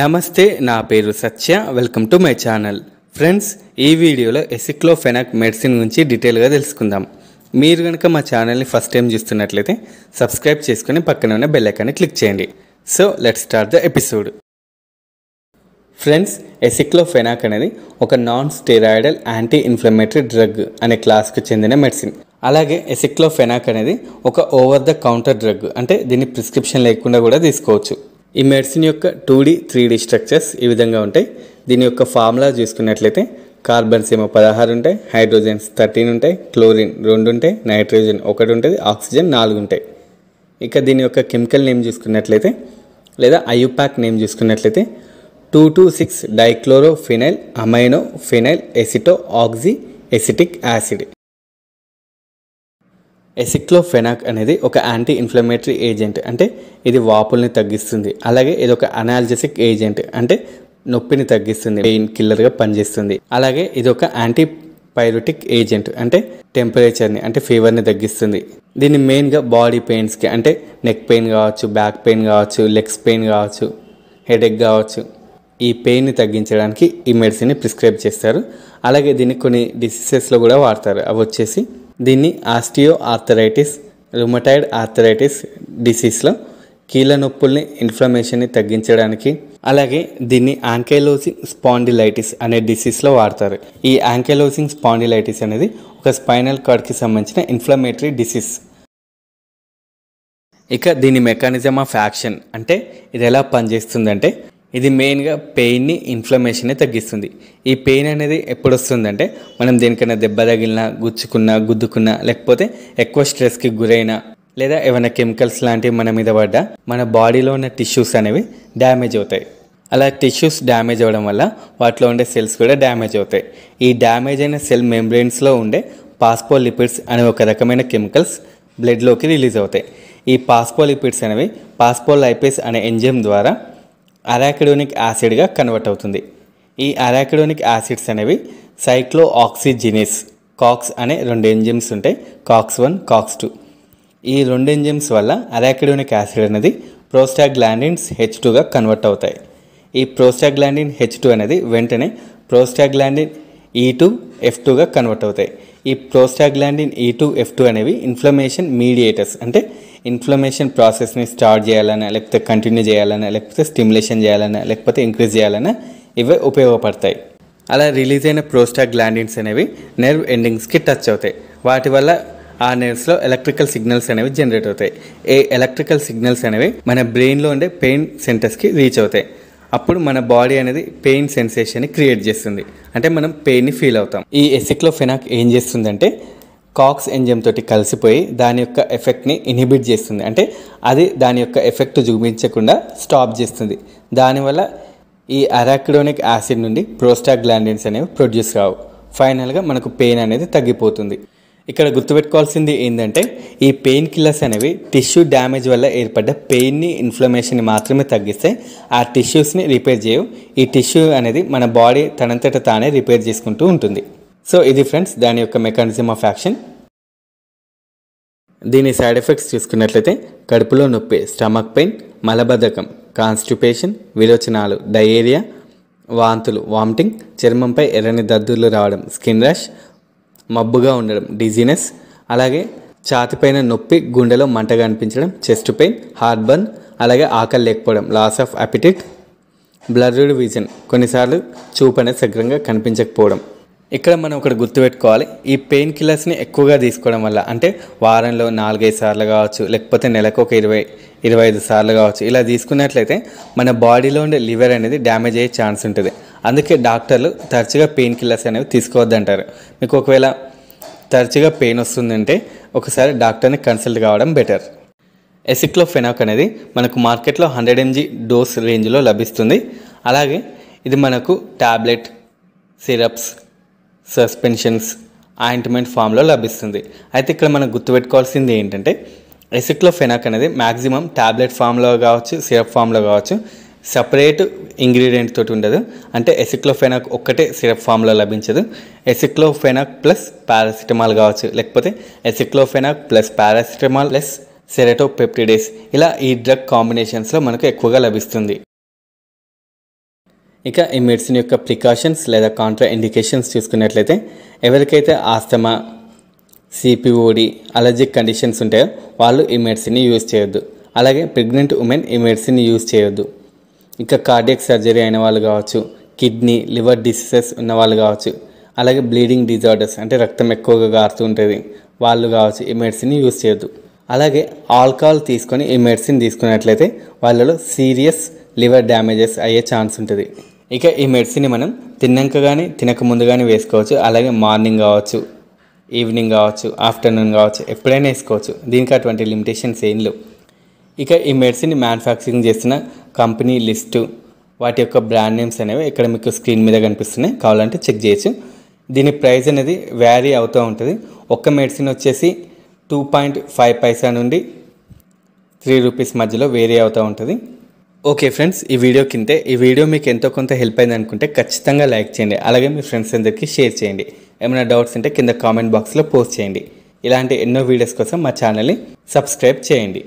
నమస్తే నా పేరు Satya welcome to my channel friends ఈ వీడియోలో ఎసిక్లోఫెనాక్ మెడిసిన్ గురించి డీటెయిల్గా తెలుసుకుందాం మీరు కనుక మా ఛానల్ని ఫస్ట్ టైం చూస్తున్నట్లయితే సబ్స్క్రైబ్ చేసుకుని పక్కన ఉన్న బెల్లైకాన్ని క్లిక్ చేయండి so let start the episode friends aceclofenac అనేది ఒక non steroidal anti inflammatory drug అనే క్లాస్కు చెందిన మెడిసిన్ అలాగే ఎసిక్లోఫెనాక్ అనేది ఒక ఓవర్ ద కౌంటర్ డ్రగ్ అంటే దీన్ని ప్రిస్క్రిప్షన్ లేకుండా కూడా తీసుకోవచ్చు ఈ మెడిసిన్ యొక్క two D three D structures ఈ విధంగా ఉంటాయి దీని యొక్క ఫార్ములా చూసుకున్నట్లయితే కార్బన్స్ ఏమో పదహారు ఉంటాయి హైడ్రోజన్స్ థర్టీన్ ఉంటాయి క్లోరిన్ రెండు ఉంటాయి నైట్రోజన్ ఒకటి ఉంటుంది ఆక్సిజన్ నాలుగు ఉంటాయి ఇక దీని యొక్క కెమికల్ నేమ్ చూసుకున్నట్లయితే లేదా అయుపాక్ నేమ్ చూసుకున్నట్లయితే two two six dichlorophenyl amino phenyl aceto oxy acetic acid aceclofenac అనేది ఒక యాంటీ ఇన్ఫ్లమేటరీ ఏజెంట్ అంటే ఇది వాపుల్ని తగ్గిస్తుంది అలాగే ఇది ఒక అనాలజెసిక్ ఏజెంట్ అంటే నొప్పిని తగ్గిస్తుంది పెయిన్ కిల్లర్గా పనిచేస్తుంది అలాగే ఇది ఒక యాంటీ పైరోటిక్ ఏజెంట్ అంటే టెంపరేచర్ని అంటే ఫీవర్ని తగ్గిస్తుంది దీన్ని మెయిన్గా బాడీ పెయిన్స్కి అంటే నెక్ పెయిన్ కావచ్చు బ్యాక్ పెయిన్ కావచ్చు లెగ్స్ పెయిన్ కావచ్చు హెడేక్ కావచ్చు ఈ పెయిన్ని తగ్గించడానికి ఈ మెడిసిన్ని ప్రిస్క్రైబ్ చేస్తారు అలాగే దీన్ని కొన్ని డిసీజెస్లో కూడా వాడతారు అవి వచ్చేసి దీన్ని ఆస్టియో ఆర్థరైటిస్ రుమటైడ్ ఆర్థరైటిస్ డిసీస్లో కీళ్ళ నొప్పుల్ని ఇన్ఫ్లమేషన్ని తగ్గించడానికి అలాగే దీన్ని యాంకైలోసింగ్ స్పాండిలైటిస్ అనే డిసీస్లో వాడతారు ఈ యాంకైలోసింగ్ స్పాండిలైటిస్ అనేది ఒక స్పైనల్ కార్డ్కి సంబంధించిన ఇన్ఫ్లమేటరీ డిసీస్ ఇక దీని మెకానిజం ఆఫ్ యాక్షన్ అంటే ఇది ఎలా పనిచేస్తుందంటే ఇది మెయిన్గా పెయిన్ని ఇన్ఫ్లమేషన్ని తగ్గిస్తుంది ఈ పెయిన్ అనేది ఎప్పుడు వస్తుందంటే మనం దేనికైనా దెబ్బ తగిలినా గుచ్చుకున్నా గుద్దుకున్నా లేకపోతే ఎక్కువ స్ట్రెస్కి గురైనా లేదా ఏమైనా కెమికల్స్ లాంటివి మన మీద పడ్డా మన బాడీలో ఉన్న టిష్యూస్ అనేవి డ్యామేజ్ అవుతాయి అలా టిష్యూస్ డ్యామేజ్ అవ్వడం వల్ల వాటిలో ఉండే సెల్స్ కూడా డ్యామేజ్ అవుతాయి ఈ డ్యామేజ్ అయిన సెల్ మెంబ్రెయిన్స్లో ఉండే పాస్పోలిపిడ్స్ అనే ఒక రకమైన కెమికల్స్ బ్లడ్లోకి రిలీజ్ అవుతాయి ఈ పాస్పోలిపిడ్స్ అనేవి పాస్పోలైపిడ్స్ అనే ఎంజిఎం ద్వారా అరాకిడోనిక్ యాసిడ్గా కన్వర్ట్ అవుతుంది ఈ అరాకిడోనిక్ యాసిడ్స్ అనేవి సైక్లో ఆక్సిజినిస్ కాక్స్ అనే రెండు ఎంజిమ్స్ ఉంటాయి కాక్స్ వన్ కాక్స్ టూ ఈ రెండు ఎంజిమ్స్ వల్ల అరాకిడోనిక్ యాసిడ్ అనేది ప్రోస్టాగ్లాండిన్స్ హెచ్ టూగా కన్వర్ట్ అవుతాయి ఈ ప్రోస్టాగ్లాండిన్ హెచ్ టూ అనేది వెంటనే ప్రోస్టాగ్లాండిన్ ఈ టూ ఎఫ్ టూగా కన్వర్ట్ అవుతాయి ఈ prostaglandin E two F two అనేవి ఇన్ఫ్లమేషన్ మీడియేటర్స్ అంటే ఇన్ఫ్లమేషన్ ప్రాసెస్ని స్టార్ట్ చేయాలన్నా లేకపోతే కంటిన్యూ చేయాలన్నా లేకపోతే స్టిమ్యులేషన్ చేయాలన్నా లేకపోతే ఇంక్రీజ్ చేయాలన్నా ఇవే ఉపయోగపడతాయి అలా రిలీజ్ అయిన గ్లాండిన్స్ అనేవి నెర్వ్ ఎండింగ్స్కి టచ్ అవుతాయి వాటి వల్ల ఆ నెర్వ్స్లో ఎలక్ట్రికల్ సిగ్నల్స్ అనేవి జనరేట్ అవుతాయి ఏ ఎలక్ట్రికల్ సిగ్నల్స్ అనేవి మన బ్రెయిన్లో ఉండే పెయిన్ సెంటర్స్కి రీచ్ అవుతాయి అప్పుడు మన బాడీ అనేది పెయిన్ సెన్సేషన్ని క్రియేట్ చేస్తుంది అంటే మనం పెయిన్ని ఫీల్ అవుతాం ఈ ఎసిక్లో ఫెనాక్ ఏం చేస్తుందంటే కాక్స్ ఎంజైమ్ తోటి కలిసిపోయి దాని యొక్క ఎఫెక్ట్ని ఇన్హిబిట్ చేస్తుంది అంటే అది దాని యొక్క ఎఫెక్ట్ చూపించకుండా స్టాప్ చేస్తుంది దానివల్ల ఈ అరాక్డోనిక్ యాసిడ్ నుండి ప్రోస్టాగ్లాండిన్స్ అనేవి ప్రొడ్యూస్ కావు ఫైనల్గా మనకు పెయిన్ అనేది తగ్గిపోతుంది ఇక్కడ గుర్తుపెట్టుకోవాల్సింది ఏంటంటే ఈ పెయిన్ కిల్లర్స్ అనేవి టిష్యూ డ్యామేజ్ వల్ల ఏర్పడ్డ పెయిన్ని ఇన్ఫ్లమేషన్ని మాత్రమే తగ్గిస్తే ఆ టిష్యూస్ని రిపేర్ చేయవు ఈ టిష్యూ అనేది మన బాడీ తనంతట తానే రిపేర్ చేసుకుంటూ ఉంటుంది సో ఇది ఫ్రెండ్స్ దాని యొక్క మెకానిజం ఆఫ్ యాక్షన్ దీని సైడ్ ఎఫెక్ట్స్ చూసుకున్నట్లయితే కడుపులో నొప్పి స్టమక్ పెయిన్ మలబద్ధకం కాన్స్టిపేషన్ విలోచనాలు డయేరియా వాంతులు వామిటింగ్ చర్మంపై ఎర్రని దద్దుర్లు రావడం స్కిన్ ర్యాష్ మబ్బుగా ఉండడం డిజీనెస్ అలాగే ఛాతిపైన నొప్పి గుండెలో మంటగా అనిపించడం చెస్ట్ పెయిన్ హార్ట్ బర్న్ అలాగే ఆకలి లేకపోవడం loss of appetite blurred vision కొన్నిసార్లు చూపనే సగ్రంగా కనిపించకపోవడం ఇక్కడ మనం ఒకటి గుర్తుపెట్టుకోవాలి ఈ పెయిన్ కిల్లర్స్ని ఎక్కువగా తీసుకోవడం వల్ల అంటే వారంలో నాలుగైదు సార్లు కావచ్చు లేకపోతే నెలకు ఒక ఇరవై ఇరవై ఐదు సార్లు కావచ్చు ఇలా తీసుకున్నట్లయితే మన బాడీలో ఉండే లివర్ అనేది డ్యామేజ్ అయ్యే ఛాన్స్ ఉంటుంది అందుకే డాక్టర్లు తరచుగా పెయిన్ కిల్లర్స్ అనేవి తీసుకోవద్దంటారు మీకు ఒకవేళ తరచుగా పెయిన్ వస్తుందంటే ఒకసారి డాక్టర్ని కన్సల్ట్ కావడం బెటర్ ఎసిక్లోఫెనాక్ అనేది మనకు మార్కెట్లో హండ్రెడ్ ఎంజీ డోస్ రేంజ్లో లభిస్తుంది అలాగే ఇది మనకు ట్యాబ్లెట్ సిరప్స్ సస్పెన్షన్స్ ఆయింట్మెంట్ ఫామ్లో లభిస్తుంది అయితే ఇక్కడ మనం గుర్తుపెట్టుకోవాల్సింది ఏంటంటే ఎసిక్లోఫెనాక్ అనేది మ్యాక్సిమం ట్యాబ్లెట్ ఫామ్లో కావచ్చు సిరప్ ఫామ్లో కావచ్చు సపరేట్ ఇంగ్రీడియంట్ తోటి ఉండదు అంటే ఎసిక్లోఫెనాక్ ఒక్కటే సిరప్ ఫామ్లో లభించదు ఎసిక్లోఫెనాక్ ప్లస్ పారాసిటమాల్ కావచ్చు లేకపోతే aceclofenac plus paracetamol plus serratiopeptidase ఇలా ఈ డ్రగ్ కాంబినేషన్స్లో మనకు ఎక్కువగా లభిస్తుంది ఇక ఈ మెడిసిన్ యొక్క ప్రికాషన్స్ లేదా కాంట్రా ఇండికేషన్స్ చూసుకున్నట్లయితే ఎవరికైతే ఆస్తమా సిపిఓడి అలర్జిక్ కండిషన్స్ ఉంటాయో వాళ్ళు ఈ మెడిసిన్ని యూజ్ చేయొద్దు అలాగే ప్రెగ్నెంట్ ఉమెన్ ఈ మెడిసిన్ యూజ్ చేయొద్దు ఇంకా కార్డియక్ సర్జరీ అయిన వాళ్ళు కావచ్చు కిడ్నీ లివర్ డిసీజెస్ ఉన్న వాళ్ళు కావచ్చు అలాగే బ్లీడింగ్ డిజార్డర్స్ అంటే రక్తం ఎక్కువగా గారుతూ ఉంటుంది వాళ్ళు కావచ్చు ఈ మెడిసిన్ యూజ్ చేయొద్దు అలాగే ఆల్కహాల్ తీసుకొని ఈ మెడిసిన్ తీసుకున్నట్లయితే వాళ్ళలో సీరియస్ లివర్ డ్యామేజెస్ అయ్యే ఛాన్స్ ఉంటుంది ఇక ఈ మెడిసిన్ని మనం తిన్నాక కానీ తినక ముందు కానీ వేసుకోవచ్చు అలాగే మార్నింగ్ కావచ్చు ఈవినింగ్ కావచ్చు ఆఫ్టర్నూన్ కావచ్చు ఎప్పుడైనా వేసుకోవచ్చు దీనికి అటువంటి లిమిటేషన్స్ ఏం లేవు ఇక ఈ మెడిసిన్ మ్యానుఫ్యాక్చరింగ్ చేసిన కంపెనీ లిస్టు వాటి యొక్క బ్రాండ్ నేమ్స్ అనేవి ఇక్కడ మీకు స్క్రీన్ మీద కనిపిస్తున్నాయి కావాలంటే చెక్ చేయొచ్చు దీని ప్రైస్ అనేది వ్యారీ అవుతూ ఉంటుంది ఒక్క మెడిసిన్ వచ్చేసి టూ పాయింట్ ఫైవ్ పైసా నుండి త్రీ రూపీస్ మధ్యలో వేరీ అవుతూ ఉంటుంది ఓకే ఫ్రెండ్స్ ఈ వీడియో కింద ఈ వీడియో మీకు ఎంతో కొంత హెల్ప్ అయింది అనుకుంటే ఖచ్చితంగా లైక్ చేయండి అలాగే మీ ఫ్రెండ్స్ అందరికీ షేర్ చేయండి ఏమైనా డౌట్స్ ఉంటే కింద కామెంట్ బాక్స్లో పోస్ట్ చేయండి ఇలాంటి ఎన్నో వీడియోస్ కోసం మా ఛానల్ని సబ్స్క్రైబ్ చేయండి